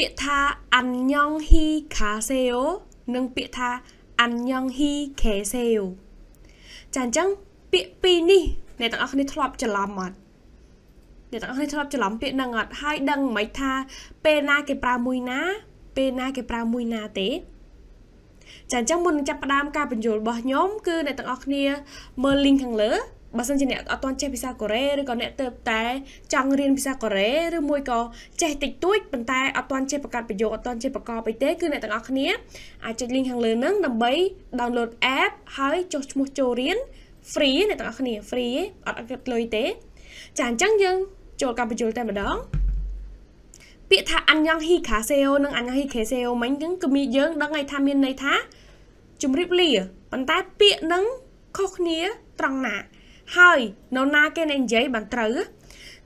ពាក្យថាអាន់ញងហ៊ីខាសេអូនិងពាក្យថាអាន់ញងហ៊ីខេសេអូចាអញ្ចឹងពាក្យពីរនេះអ្នកទាំងអស់គ្នាធ្លាប់ច្រឡំអត់អ្នកទាំងអស់គ្នាធ្លាប់ច្រឡំពាក្យហ្នឹងអត់ហើយដឹងមិនថាពេលណាគេប្រើមួយណា ពេលណាគេប្រើមួយណាទេចាអញ្ចឹងមុននឹងចាប់ផ្ដើមការបញ្យលរបស់ខ្ញុំគឺអ្នកទាំងអស់គ្នាមើល link ខាងលើបើសិនជាអ្នកអត់ទាន់ចេះភាសាកូរ៉េឬក៏អ្នកទៅតែ ចង់រៀនភាសាកូរ៉េឬមួយក៏ចេះតិចតួចប៉ុន្តែអត់ទាន់ចេះបង្កើតប្រយោគអត់ទាន់ចេះបង្កប់អីទេគឺអ្នកទាំងអស់គ្នា អាចចុច link ខាងលើហ្នឹងដើម្បី download app ហើយចុះឈ្មោះចូលរៀន free អ្នកទាំងអស់គ្នា free អត់អត់លុយទេចាអញ្ចឹងយើងចូលកម្មបញ្ជុលតែម្ដង ពាក្យថាអញ្ញងហ៊ីខាសេអូនិងអញ្ញងហ៊ីខេសេអូមិញគឺមានយើងដឹងឲ្យថាមានន័យថាជំរាបលាប៉ុន្តែពាក្យនឹងខុសគ្នាត្រង់ណាហើយនរណាគេនិយាយបានត្រូវ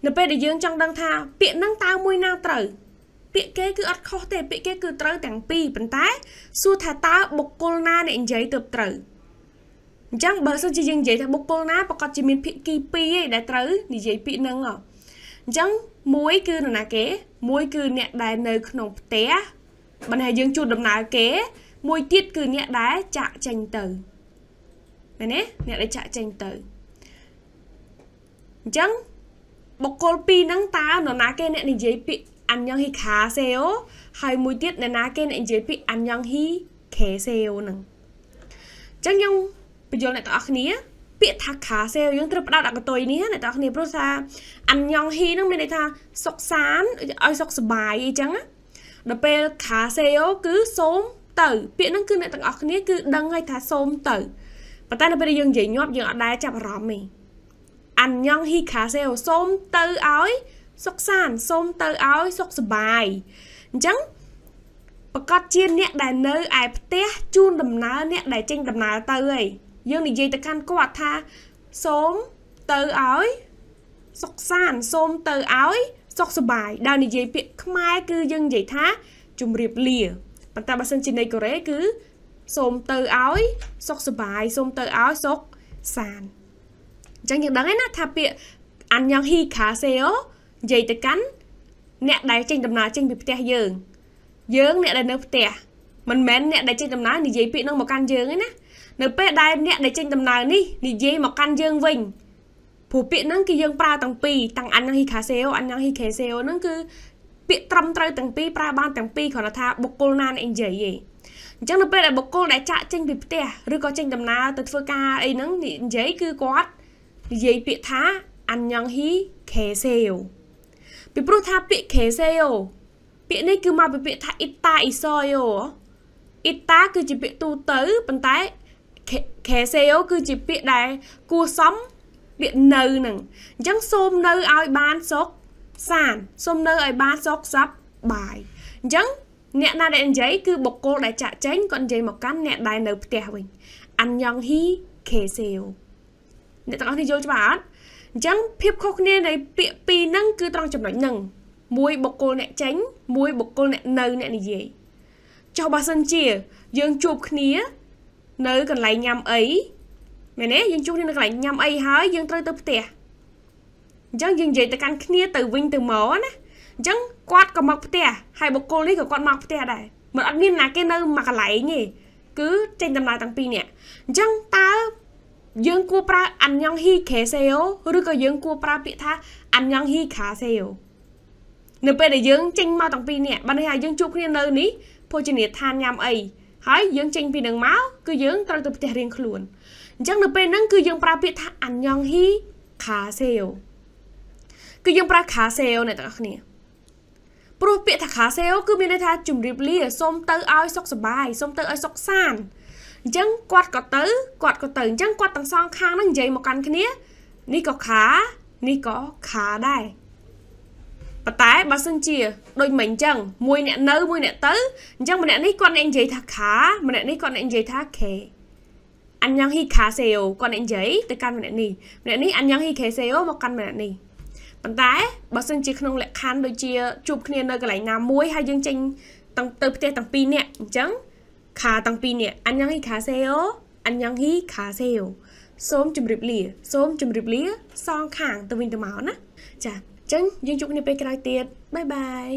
នៅពេលដែលយើងចង់ដឹងថាពាក្យហ្នឹងតើមួយណាត្រូវពាក្យគេគឺអត់ខុសទេពាក្យគេគឺត្រូវទាំងពីរប៉ុន្តែ សួរថាតើបុគ្គលណាអ្នកនិយាយទៅត្រូវអញ្ចឹងបើសិនជាយើងនិយាយថាបុគ្គលណាប្រកាសជាមានភាគីពីរឯដែលត្រូវនិយាយពាក្យហ្នឹងហ៎អញ្ចឹងមួយគឺនរណាគេ មួយគឺអ្នកដែលនៅក្នុងផ្ទះបើថាយើងជួបដំណើរគេ មួយទៀតគឺអ្នកដែលចាក់ចេញទៅឃើញទេអ្នកដែលចាក់ចេញទៅអញ្ចឹងបុគ្គលពីរហ្នឹងតើនរណាគេអ្នកនិយាយពាក្យអញ្ញងហ៊ីខាសេអូហើយមួយទៀតនរណាគេអ្នកនិយាយពាក្យអញ្ញងហ៊ីខេសេអូហ្នឹងអញ្ចឹងខ្ញុំបញ្យល់អ្នកទាំងអស់គ្នា ពាក្យថាខាសេយើងត្រូវផ្ដោតអាកតុយនេះអ្នកទាំងគ្នាព្រោះថាអញ្ញងហ៊ីនឹងមានន័យថាសុខសានឲ្យសុខសบายអីចឹងដល់ពេលខាសេអូគឺសូមទៅ ពាក្យហ្នឹងគឺអ្នកទាំងអស់គ្នាគឺដឹងហើយថាសូមទៅប៉ុន្តែនៅពេលយើងនិយាយញាប់យើងអត់ដែរចាប់អារម្មណ៍ទេអញ្ញងហ៊ីខាសេលសូមទៅឲ្យសុខសាន្តសូមទៅឲ្យសុខសบายអញ្ចឹងប្រកាសជាអ្នក ដែលនៅឯផ្ទះជូនដំណើរអ្នកដែលចេញដំណើរទៅឯងយើងនិយាយទៅកាន់គាត់ថាសូមទៅឲ្យសុខសាន្តសូមទៅឲ្យសុខសบายដែលនិយាយពាក្យខ្មែរគឺយើងនិយាយថាជម្រាបលាប៉ុន្តែបើសិនជានៅកូរ៉េគឺសូមទៅឲ្យសុខសบายសូមទៅឲ្យសុខសាន្តអញ្ចឹងយើងដឹងហើយណាថាពាក្យអានញ៉ងហ៊ីខាសេអូនិយាយទៅកាន់អ្នកដែលចេញដំណើរចេញពីផ្ទះយើងយើងអ្នកដែលនៅ ផ្ទះមិនមែនអ្នកដែលចេញដំណើរនិយាយពាក្យនឹងមកកាន់យើងទេណានៅពេលដែលអ្នកដែលចេញដំណើរនេះនិយាយមកកាន់យើងវិញព្រោះពាក្យហ្នឹងគឺយើងប្រើទាំងពីរទាំងអានញ៉ងហ៊ីខាសេអូអានញ៉ងហ៊ីខេសេអូហ្នឹងគឺពាក្យត្រឹមត្រូវទាំងពីរប្រើបានទាំងពីរគ្រាន់តែថាបុគ្គលណានិយាយឯងអញ្ចឹងនៅពេលដែលបុគ្គលដែលចាក់ចេញពីផ្ទះឬក៏ចេញដំណើរទៅធ្វើការអីហ្នឹងនិយាយគឺគាត់និយាយពាក្យថាអញ្ញងហ៊ីខេសេវពីព្រោះថាពាក្យខេសេវពាក្យនេះគឺមកពីពាក្យថាអ៊ីតាអ៊ីសយោអ៊ីតាគឺជាពាក្យទូទៅប៉ុន្តែខេសេវគឺជាពាក្យដែលគួសមពាក្យនៅនឹងអញ្ចឹងសូមនៅឲ្យបានសុខសានសូមនៅឲ្យបានសុខសប្បាយអញ្ចឹងអ្នកណាដែលនិយាយគឺបុគ្គលដែលចាក់ចែងគាត់និយាយមកកាន់អ្នកដែលនៅផ្ទះវិញអញ្ញងហ៊ីខេសេវអ្នកទាំងអស់គ្នាយល់ច្បាស់អត់អញ្ចឹងភាពខុសគ្នានៃពាក្យពីរហ្នឹងគឺត្រង់ចំណុចហ្នឹងមួយបុគ្គលអ្នកចេញ មួយបុគ្គលអ្នកនៅអ្នកនិយាយចុះបើសិនជាយើងជួបគ្នា នៅកន្លែងញ៉ាំអីមែនទេយើងជួបគ្នានៅកន្លែងញ៉ាំអីហើយយើងត្រូវទៅផ្ទះអញ្ចឹងយើងនិយាយទៅកាន់គ្នាទៅវិញទៅមកណាអញ្ចឹងគាត់ក៏មកផ្ទះហើយបុគ្គលនេះក៏គាត់មកផ្ទះដែរមិនអត់មានណាគេនៅមួយកន្លែងទេគឺចេញដំណើរទាំងពីរនាក់អញ្ចឹងតើយើងគួរប្រើអញ្ញងហ៊ីខេសេអូឬក៏យើងគួរប្រើពាក្យថាអញ្ញងហ៊ីខាសេអូនៅពេលដែលយើងចេញមកទាំងពីរនេះបើនេះហើយយើងជួបគ្នានៅ នេះភោជនីយដ្ឋានញ៉ាំអីហើយយើងចេញ ពីនឹងមកគឺយើងត្រូវទៅផ្ទះរៀងខ្លួនអញ្ចឹងនៅពេលហ្នឹងគឺយើងប្រើពាក្យថាអញ្ញងហ៊ីខាសេអូគឺយើងប្រើខាសេអូអ្នកទាំងអស់គ្នាព្រោះពាក្យថាខាសេអូគឺមានន័យថាជំរាបលាសូមទៅឲ្យសុខសប្បាយសូមទៅឲ្យសុខសាន្តអញ្ចឹងគាត់ក៏ទៅគាត់ក៏ទៅអញ្ចឹងគាត់ទាំងសងខាងនឹងនិយាយមកកាន់គ្នានេះក៏ខានេះក៏ខាដែរប៉ុន្តែបើសិនជាដូចមិញអញ្ចឹងមួយអ្នកនៅមួយអ្នកទៅអញ្ចឹងម្នាក់នេះគាត់អ្នកនិយាយថាខាម្នាក់នេះគាត់អ្នកនិយាយថាខេអញ្ញងហ៊ីខាសេអូគាត់អ្នកនិយាយទៅកាន់ម្នាក់នេះម្នាក់នេះអញ្ញងហ៊ីខេសេអូមកកាន់ម្នាក់នេះប៉ុន្តែបើសិនជាក្នុងលក្ខខណ្ឌដូចជាជួបគ្នានៅកន្លែងណាមួយហើយយើងចេញទាំងទៅផ្ទះទាំងពីរនាក់អញ្ចឹងខាទាំងពីរនាក់អញ្ញងហ៊ីខាសេអូអញ្ញងហ៊ីខាសេអូសូមជម្រាបលាសូមជម្រាបលា សងខាងទៅវិញទៅមកណាចាអញ្ចឹងយើងជួបគ្នាពេលក្រោយទៀតបាយបាយ